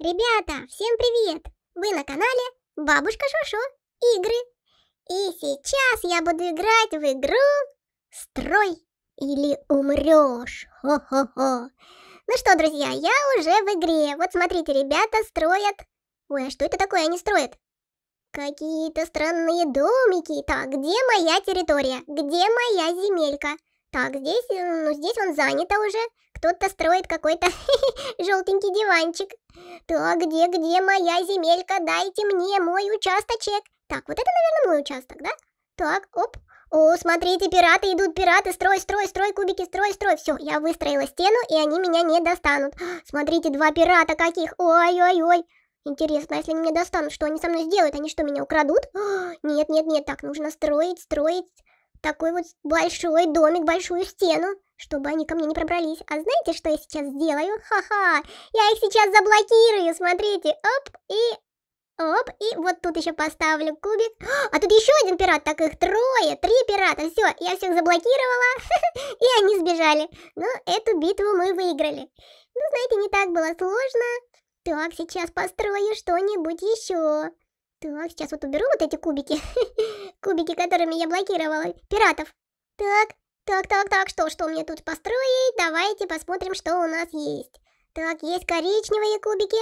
Ребята, всем привет! Вы на канале Бабушка Шошо Игры. И сейчас я буду играть в игру Строй или умрешь. Хо-хо-хо. Ну что, друзья, я уже в игре. Вот смотрите, ребята строят... Ой, а что это такое они строят? Какие-то странные домики. Так, где моя территория? Где моя земелька? Так, здесь, э, ну, здесь он занято уже. Кто-то строит какой-то желтенький диванчик. Так, где, где моя земелька? Дайте мне мой участочек. Так, вот это, наверное, мой участок, да? Так, оп. О, смотрите, пираты идут, пираты, строй, строй, строй, кубики, строй, строй. Все, я выстроила стену, и они меня не достанут. Смотрите, два пирата каких. Ой-ой-ой. Интересно, а если они меня достанут, что они со мной сделают? Они что, меня украдут? Нет-нет-нет, так, нужно строить, строить такой вот большой домик, большую стену, чтобы они ко мне не пробрались. А знаете, что я сейчас сделаю? Ха-ха, я их сейчас заблокирую, смотрите, оп, и... Оп, и вот тут еще поставлю кубик. А тут еще один пират, так их трое, три пирата, все, я всех заблокировала, и они сбежали. Но эту битву мы выиграли. Ну, знаете, не так было сложно. Так, сейчас построю что-нибудь еще. Так, сейчас вот уберу вот эти кубики. кубики которыми я блокировала пиратов. Так, так, так, так, что, что мне тут построить? Давайте посмотрим, что у нас есть. Так, есть коричневые кубики.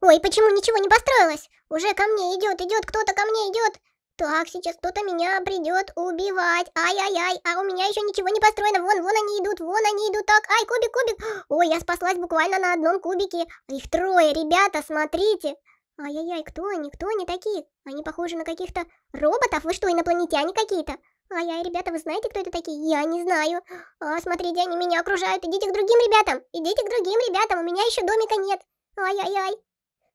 Ой, почему ничего не построилось? Уже ко мне идет, идет, кто-то ко мне идет. Так, сейчас кто-то меня придет убивать. ай ай, ай. а у меня еще ничего не построено. Вон, вон они идут, вон они идут. Так, ай, кубик, кубик. Ой, я спаслась буквально на одном кубике. Их трое, ребята, смотрите. Ай-яй-яй, кто они? Кто они такие? Они похожи на каких-то роботов? Вы что, инопланетяне какие-то? Ай-яй, ребята, вы знаете, кто это такие? Я не знаю. А, смотрите, они меня окружают. Идите к другим ребятам. Идите к другим ребятам, у меня еще домика нет. Ай-яй-яй.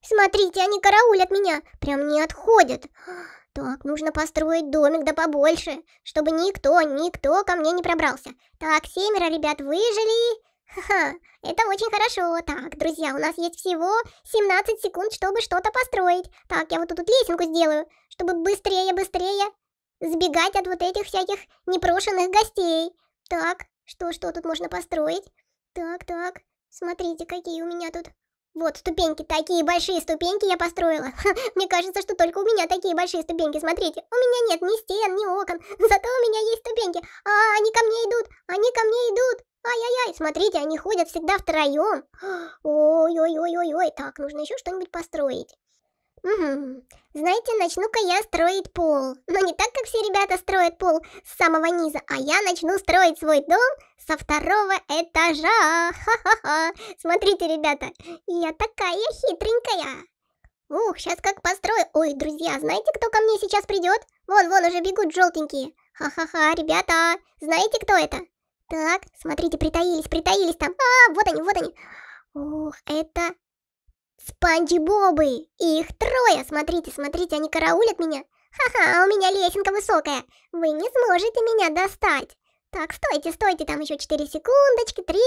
Смотрите, они караулят меня. Прям не отходят. Так, нужно построить домик да побольше, чтобы никто, никто ко мне не пробрался. Так, семеро ребят выжили. Ха-ха, это очень хорошо. Так, друзья, у нас есть всего 17 секунд, чтобы что-то построить. Так, я вот тут лесенку сделаю, чтобы быстрее-быстрее сбегать от вот этих всяких непрошенных гостей. Так, что, что тут можно построить? Так, так, смотрите, какие у меня тут... Вот, ступеньки, такие большие ступеньки я построила. мне кажется, что только у меня такие большие ступеньки, смотрите. У меня нет ни стен, ни окон, зато у меня есть ступеньки. А, они ко мне идут, они ко мне идут. Ай-яй-яй, смотрите, они ходят всегда втроем. Ой-ой-ой-ой-ой, так, нужно еще что-нибудь построить. Угу. Знаете, начну-ка я строить пол. Но не так, как все ребята строят пол с самого низа, а я начну строить свой дом со второго этажа. Ха-ха-ха. Смотрите, ребята, я такая хитренькая. Ух, сейчас как построю. Ой, друзья, знаете, кто ко мне сейчас придет? Вон, вон, уже бегут желтенькие. Ха-ха-ха, ребята, знаете, кто это? Так, смотрите, притаились, притаились там. А, вот они, вот они. Ох, это Спанчи Бобы. Их трое. Смотрите, смотрите, они караулят меня. Ха-ха, а у меня лесенка высокая. Вы не сможете меня достать. Так, стойте, стойте, там еще 4 секундочки, 3,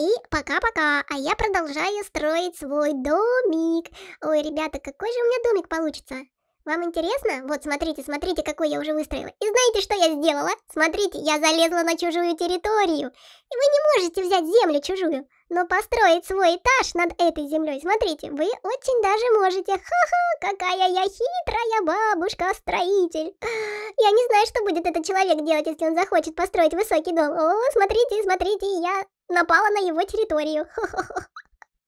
и пока-пока, а я продолжаю строить свой домик. Ой, ребята, какой же у меня домик получится? Вам интересно? Вот смотрите, смотрите, какой я уже выстроила. И знаете, что я сделала? Смотрите, я залезла на чужую территорию. И вы не можете взять землю чужую, но построить свой этаж над этой землей, смотрите, вы очень даже можете. Ха-ха, какая я хитрая бабушка-строитель. Я не знаю, что будет этот человек делать, если он захочет построить высокий дом. О, смотрите, смотрите, я напала на его территорию. Ха-ха-ха.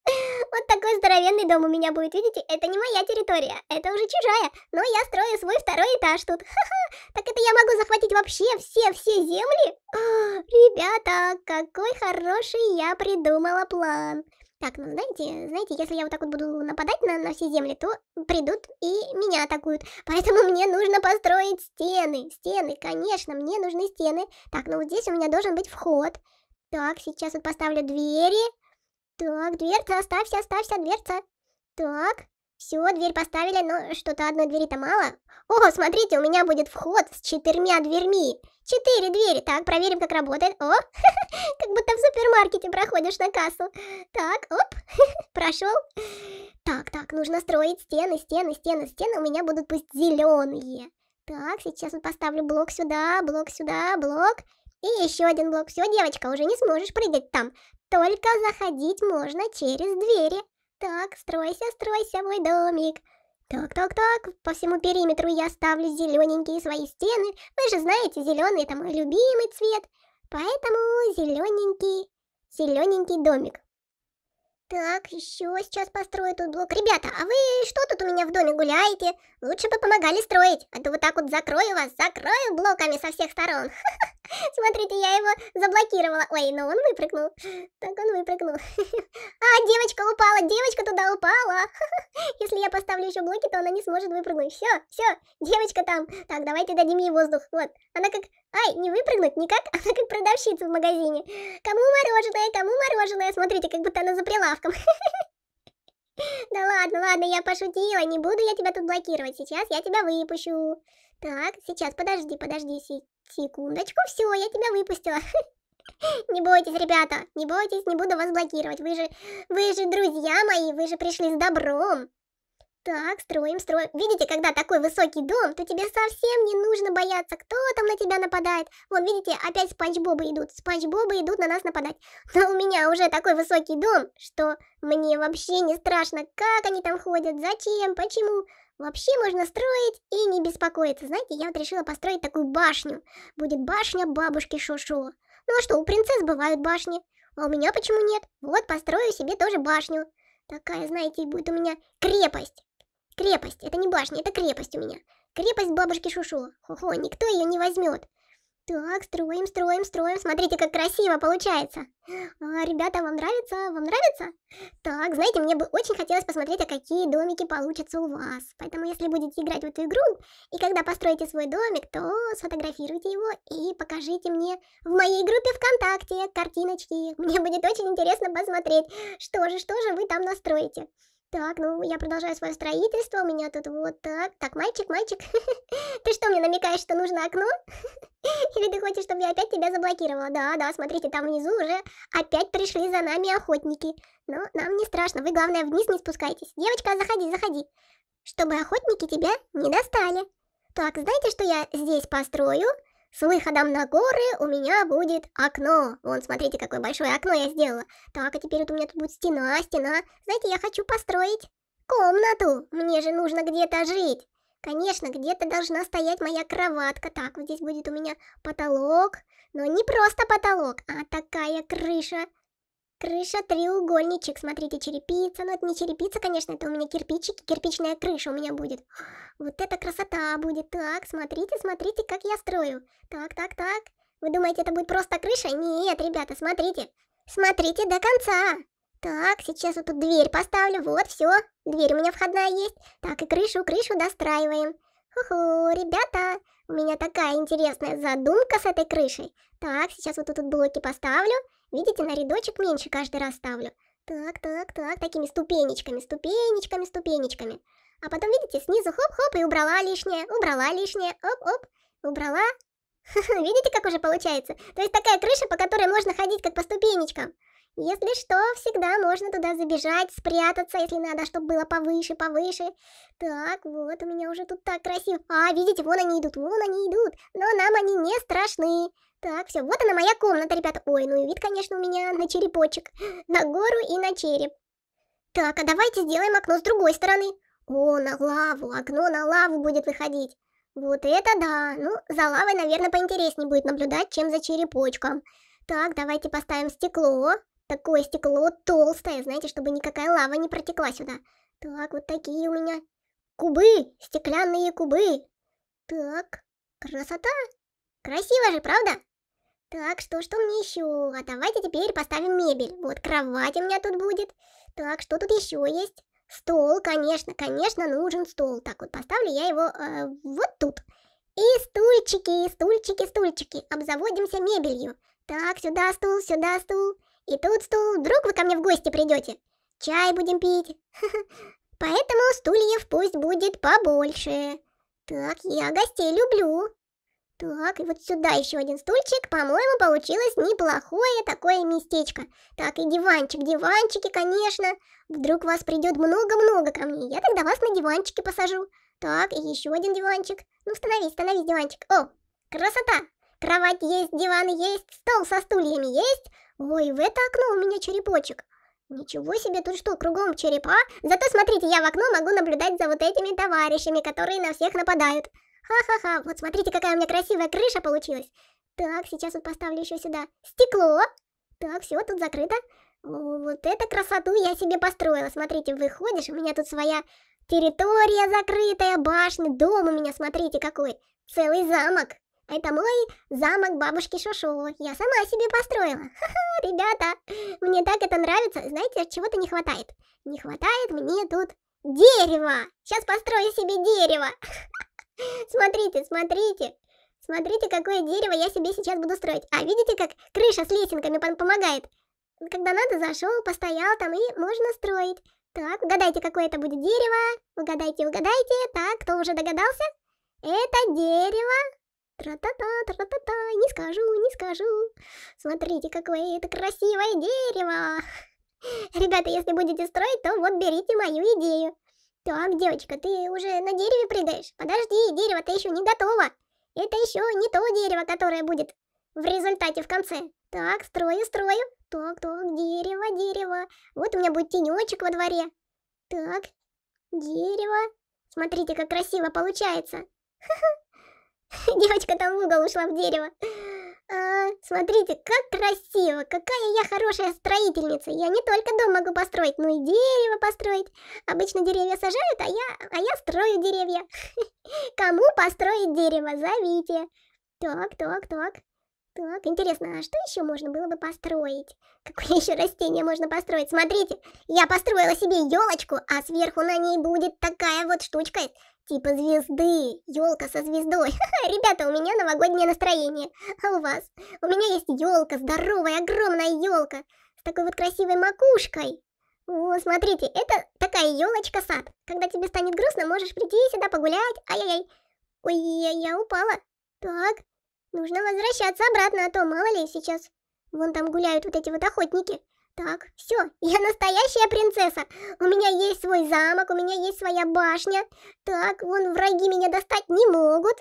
Вот такой здоровенный дом у меня будет, видите? Это не моя территория, это уже чужая, но я строю свой второй этаж тут. так это я могу захватить вообще все-все земли? А, ребята, какой хороший я придумала план. Так, ну знаете, знаете, если я вот так вот буду нападать на, на все земли, то придут и меня атакуют. Поэтому мне нужно построить стены. Стены, конечно, мне нужны стены. Так, ну вот здесь у меня должен быть вход. Так, сейчас вот поставлю двери. Так, дверца, оставься, оставься, дверца. Так, все, дверь поставили, но что-то одной двери-то мало. О, смотрите, у меня будет вход с четырьмя дверьми. Четыре двери. Так, проверим, как работает. О, как будто в супермаркете проходишь на кассу. Так, оп, прошел. Так, так, нужно строить стены, стены, стены, стены. У меня будут пусть зеленые. Так, сейчас вот поставлю блок сюда, блок сюда, блок. И еще один блок. Все, девочка, уже не сможешь прыгать там. Только заходить можно через двери. Так, стройся, стройся, мой домик. Так-так-так, по всему периметру я ставлю зелененькие свои стены. Вы же знаете, зеленый это мой любимый цвет. Поэтому зелененький, зелененький домик. Так, еще сейчас построю тут блок. Ребята, а вы что тут у меня в доме гуляете? Лучше бы помогали строить, а то вот так вот закрою вас, закрою блоками со всех сторон. Смотрите, я его заблокировала. Ой, но он выпрыгнул. Так он выпрыгнул. А, девочка упала, девочка туда упала. Если я поставлю еще блоки, то она не сможет выпрыгнуть. Все, все, девочка там. Так, давайте дадим ей воздух. Вот, она как... Ай, не выпрыгнуть никак, она как продавщица в магазине. Кому мороженое, кому мороженое. Смотрите, как будто она за прилавком. Да ладно, ладно, я пошутила. Не буду я тебя тут блокировать. Сейчас я тебя выпущу. Так, сейчас, подожди, подожди, секундочку. Все, я тебя выпустила. Не бойтесь, ребята, не бойтесь, не буду вас блокировать. Вы же, вы же друзья мои, вы же пришли с добром. Так, строим, строим. Видите, когда такой высокий дом, то тебе совсем не нужно бояться, кто там на тебя нападает. Вон, видите, опять спанч-бобы идут. Спанч-бобы идут на нас нападать. Но у меня уже такой высокий дом, что мне вообще не страшно, как они там ходят, зачем, почему. Вообще можно строить и не беспокоиться. Знаете, я вот решила построить такую башню. Будет башня бабушки Шошо. Ну а что, у принцесс бывают башни. А у меня почему нет? Вот построю себе тоже башню. Такая, знаете, будет у меня крепость. Крепость, это не башня, это крепость у меня. Крепость бабушки Шушу. Хо-хо, никто ее не возьмет. Так, строим, строим, строим. Смотрите, как красиво получается. А, ребята, вам нравится? Вам нравится? Так, знаете, мне бы очень хотелось посмотреть, а какие домики получатся у вас. Поэтому, если будете играть в эту игру, и когда построите свой домик, то сфотографируйте его и покажите мне в моей группе ВКонтакте картиночки. Мне будет очень интересно посмотреть, что же, что же вы там настроите. Так, ну, я продолжаю свое строительство, у меня тут вот так. Так, мальчик, мальчик, ты что, мне намекаешь, что нужно окно? Или ты хочешь, чтобы я опять тебя заблокировала? Да, да, смотрите, там внизу уже опять пришли за нами охотники. Но нам не страшно, вы, главное, вниз не спускайтесь. Девочка, заходи, заходи. Чтобы охотники тебя не достали. Так, знаете, что я здесь построю? С выходом на горы у меня будет окно. Вон, смотрите, какое большое окно я сделала. Так, а теперь вот у меня тут будет стена, стена. Знаете, я хочу построить комнату. Мне же нужно где-то жить. Конечно, где-то должна стоять моя кроватка. Так, вот здесь будет у меня потолок. Но не просто потолок, а такая крыша. Крыша, треугольничек, смотрите, черепица. но ну, это не черепица, конечно, это у меня кирпичики, кирпичная крыша у меня будет. Вот это красота будет. Так, смотрите, смотрите, как я строю. Так, так, так. Вы думаете, это будет просто крыша? Нет, ребята, смотрите. Смотрите до конца. Так, сейчас вот тут дверь поставлю. Вот, все. Дверь у меня входная есть. Так, и крышу, крышу достраиваем. Хо-хо, ребята, у меня такая интересная задумка с этой крышей. Так, сейчас вот тут блоки поставлю. Видите, на рядочек меньше каждый раз ставлю. Так, так, так, такими ступенечками, ступенечками, ступенечками. А потом, видите, снизу хоп-хоп и убрала лишнее, убрала лишнее, оп-оп, убрала. Видите, как уже получается? То есть такая крыша, по которой можно ходить как по ступенечкам. Если что, всегда можно туда забежать, спрятаться, если надо, чтобы было повыше, повыше. Так, вот, у меня уже тут так красиво. А, видите, вон они идут, вон они идут. Но нам они не страшны. Так, все, вот она моя комната, ребят. Ой, ну и вид, конечно, у меня на черепочек. На гору и на череп. Так, а давайте сделаем окно с другой стороны. О, на лаву, окно на лаву будет выходить. Вот это да. Ну, за лавой, наверное, поинтереснее будет наблюдать, чем за черепочком. Так, давайте поставим стекло. Такое стекло толстое, знаете, чтобы никакая лава не протекла сюда. Так, вот такие у меня кубы, стеклянные кубы. Так, красота. Красиво же, правда? Так, что, что мне еще? А давайте теперь поставим мебель. Вот кровать у меня тут будет. Так, что тут еще есть? Стол, конечно, конечно, нужен стол. Так, вот поставлю я его э, вот тут. И стульчики, стульчики, стульчики. Обзаводимся мебелью. Так, сюда стул, сюда стул. И тут стул. Вдруг вы ко мне в гости придете? Чай будем пить. Поэтому стульев пусть будет побольше. Так, я гостей люблю. Так, и вот сюда еще один стульчик. По-моему, получилось неплохое такое местечко. Так, и диванчик, диванчики, конечно. Вдруг вас придет много-много ко мне, я тогда вас на диванчике посажу. Так, и еще один диванчик. Ну, становись, становись, диванчик. О, красота! Кровать есть, диван есть, стол со стульями есть. Ой, в это окно у меня черепочек. Ничего себе, тут что, кругом черепа? Зато смотрите, я в окно могу наблюдать за вот этими товарищами, которые на всех нападают. Ха-ха-ха, вот смотрите, какая у меня красивая крыша получилась. Так, сейчас вот поставлю еще сюда стекло. Так, все, тут закрыто. Вот эту красоту я себе построила. Смотрите, выходишь, у меня тут своя территория закрытая, башня, дом у меня, смотрите, какой. Целый замок. Это мой замок бабушки Шошо. Я сама себе построила. Ха-ха, ребята, мне так это нравится. Знаете, чего-то не хватает. Не хватает мне тут дерева. Сейчас построю себе дерево. Смотрите, смотрите. Смотрите, какое дерево я себе сейчас буду строить. А видите, как крыша с лесенками помогает? Когда надо, зашел, постоял там и можно строить. Так, угадайте, какое это будет дерево. Угадайте, угадайте. Так, кто уже догадался? Это дерево. Тра-та-та, тра-та-та, не скажу, не скажу. Смотрите, какое это красивое дерево. Ребята, если будете строить, то вот берите мою идею. Так, девочка, ты уже на дереве прыгаешь? Подожди, дерево-то еще не готово. Это еще не то дерево, которое будет в результате в конце. Так, строю, строю. Так, так, дерево, дерево. Вот у меня будет тенечек во дворе. Так, дерево. Смотрите, как красиво получается. Девочка там в угол ушла в дерево. Смотрите, как красиво, какая я хорошая строительница. Я не только дом могу построить, но и дерево построить. Обычно деревья сажают, а я, а я строю деревья. Кому построить дерево, зовите. Так, так, так. Так, интересно, а что еще можно было бы построить? Какое еще растение можно построить? Смотрите, я построила себе елочку, а сверху на ней будет такая вот штучка, типа звезды. Елка со звездой. Ребята, у меня новогоднее настроение. А у вас? У меня есть елка, здоровая, огромная елка. С такой вот красивой макушкой. О, смотрите, это такая елочка-сад. Когда тебе станет грустно, можешь прийти сюда погулять. Ай-яй-яй. Ой, я, я упала. Так, Нужно возвращаться обратно, а то мало ли сейчас. Вон там гуляют вот эти вот охотники. Так, все, я настоящая принцесса. У меня есть свой замок, у меня есть своя башня. Так, вон враги меня достать не могут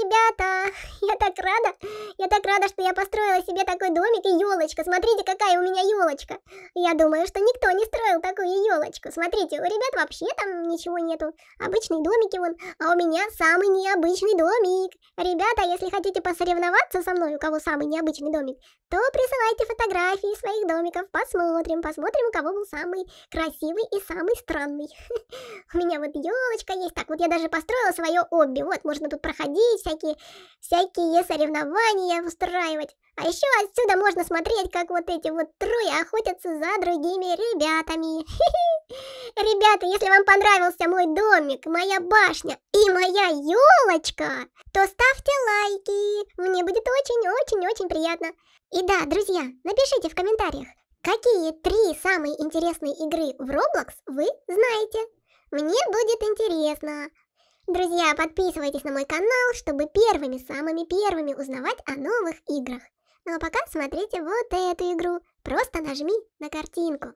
ребята, я так рада, я так рада, что я построила себе такой домик и елочка. Смотрите, какая у меня елочка. Я думаю, что никто не строил такую елочку. Смотрите, у ребят вообще там ничего нету. Обычные домики вон, а у меня самый необычный домик. Ребята, если хотите посоревноваться со мной, у кого самый необычный домик, то присылайте фотографии своих домиков. Посмотрим, посмотрим, у кого был самый красивый и самый странный. У меня вот елочка есть. Так, вот я даже построила свое обе, Вот, можно тут будут проходить, всякие, всякие соревнования устраивать. А еще отсюда можно смотреть, как вот эти вот трое охотятся за другими ребятами. Ребята, если вам понравился мой домик, моя башня и моя елочка, то ставьте лайки. Мне будет очень-очень-очень приятно. И да, друзья, напишите в комментариях, какие три самые интересные игры в Roblox вы знаете. Мне будет интересно. Друзья, подписывайтесь на мой канал, чтобы первыми, самыми первыми узнавать о новых играх. Ну а пока смотрите вот эту игру. Просто нажми на картинку.